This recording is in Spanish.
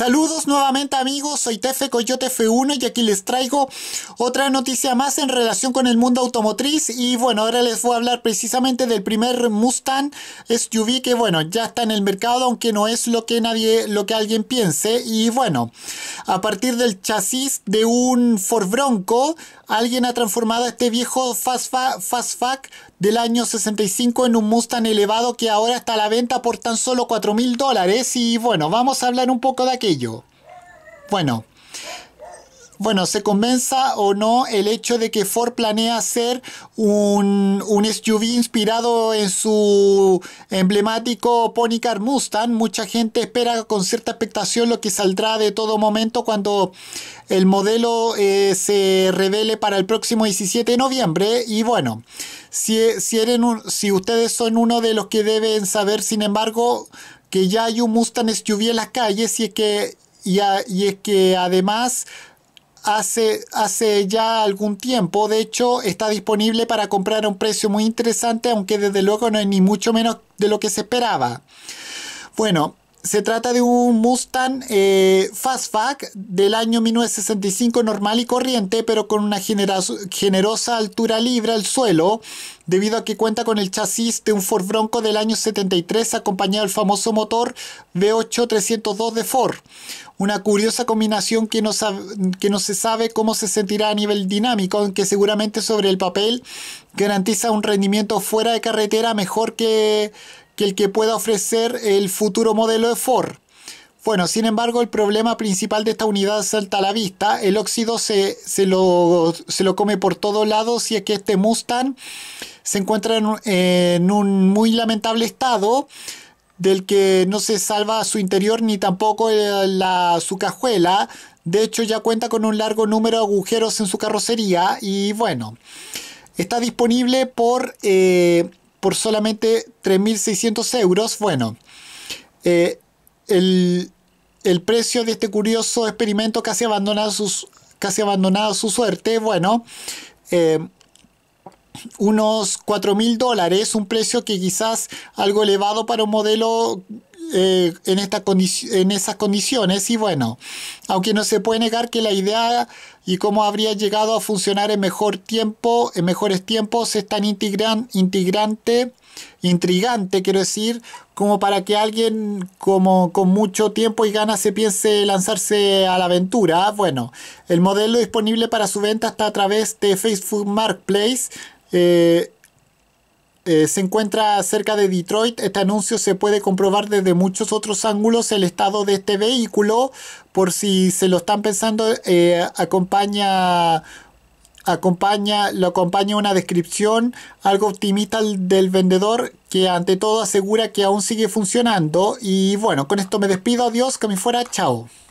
Saludos nuevamente amigos, soy Tefe Coyote F1 y aquí les traigo otra noticia más en relación con el mundo automotriz y bueno, ahora les voy a hablar precisamente del primer Mustang SUV que bueno, ya está en el mercado aunque no es lo que nadie, lo que alguien piense y bueno, a partir del chasis de un Ford Bronco, alguien ha transformado este viejo Fastback del año 65 en un Mustang elevado que ahora está a la venta por tan solo 4 mil dólares y bueno, vamos a hablar un poco de aquí bueno, bueno, se convenza o no el hecho de que Ford planea hacer un, un, SUV inspirado en su emblemático car Mustang. Mucha gente espera con cierta expectación lo que saldrá de todo momento cuando el modelo eh, se revele para el próximo 17 de noviembre. Y bueno, si, si, si ustedes son uno de los que deben saber, sin embargo, que ya hay un Mustang SUV en las calles y es que, es que además hace, hace ya algún tiempo. De hecho, está disponible para comprar a un precio muy interesante, aunque desde luego no es ni mucho menos de lo que se esperaba. Bueno, se trata de un Mustang eh, Fastback del año 1965 normal y corriente, pero con una generosa altura libre al suelo, debido a que cuenta con el chasis de un Ford Bronco del año 73 acompañado del famoso motor V8 302 de Ford. Una curiosa combinación que no, que no se sabe cómo se sentirá a nivel dinámico, aunque seguramente sobre el papel garantiza un rendimiento fuera de carretera mejor que que el que pueda ofrecer el futuro modelo de Ford. Bueno, sin embargo, el problema principal de esta unidad salta a la vista. El óxido se, lo, se lo, come por todos lados Y es que este Mustang se encuentra en, un muy lamentable estado del que no se salva su interior ni tampoco eh, su cajuela. De hecho, ya cuenta con un largo número de agujeros en su carrocería y bueno, está disponible por eh, por solamente 3.600 euros. Bueno, eh, el, precio de este curioso experimento casi abandonado, sus, casi abandonado su suerte, bueno, eh, unos 4.000 dólares, un precio que quizás algo elevado para un modelo eh, en, esta en esas condiciones y bueno, aunque no se puede negar que la idea y cómo habría llegado a funcionar en mejor tiempo, en mejores tiempos, es tan integrante, intrigante, quiero decir, como para que alguien como con mucho tiempo y ganas se piense lanzarse a la aventura. Bueno, el modelo disponible para su venta está a través de Facebook Marketplace. Eh, eh, se encuentra cerca de Detroit. Este anuncio se puede comprobar desde muchos otros ángulos el estado de este vehículo. Por si se lo están pensando, eh, acompaña acompaña, lo acompaña una descripción algo optimista del vendedor que ante todo asegura que aún sigue funcionando. Y bueno, con esto me despido, adiós, que me fuera, chao.